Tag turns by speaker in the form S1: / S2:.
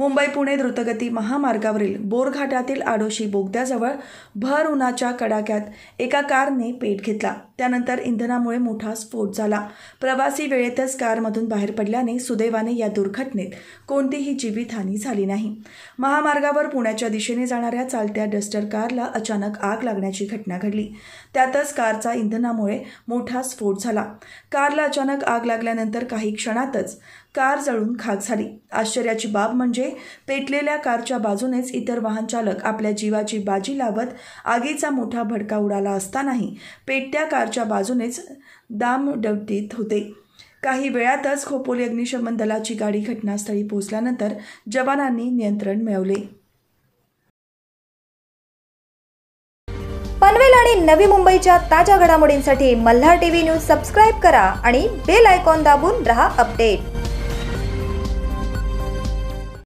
S1: मुंबई पुणे द्रुतगती महामार्गावरील बोरघाटातील आडोशी बोगद्याजवळ भर उन्हाच्या कडाक्यात एका कारने पेट घेतला त्यानंतर इंधनामुळे मोठा स्फोट झाला प्रवासी वेळेतच कारमधून बाहेर पडल्याने सुदैवाने या दुर्घटनेत कोणतीही जीवितहानी झाली नाही महामार्गावर पुण्याच्या दिशेने जाणाऱ्या चालत्या डस्टर कारला अचानक आग लागण्याची घटना घडली त्यातच कारचा इंधनामुळे मोठा स्फोट झाला कारला अचानक आग लागल्यानंतर काही क्षणातच कार जळून खाक झाली आश्चर्याची बाब म्हणजे पेटलेल्या कारच्या बाजूनेच इतर वाहन चालक आपल्या जीवाची बाजी लावत आगीचा मोठा भडका उडाला असतानाही पेटत्या कार घराच्या बाजूनेच डवटीत होते काही वेळातच खोपोली अग्निशमन दलाची गाडी घटनास्थळी पोहोचल्यानंतर जवानांनी नियंत्रण मिळवले
S2: पनवेल आणि नवी मुंबईच्या ताज्या घडामोडींसाठी मल्हार टीव्ही न्यूज सबस्क्राईब करा
S3: आणि बेल आयकॉन दाबून रहा अपडेट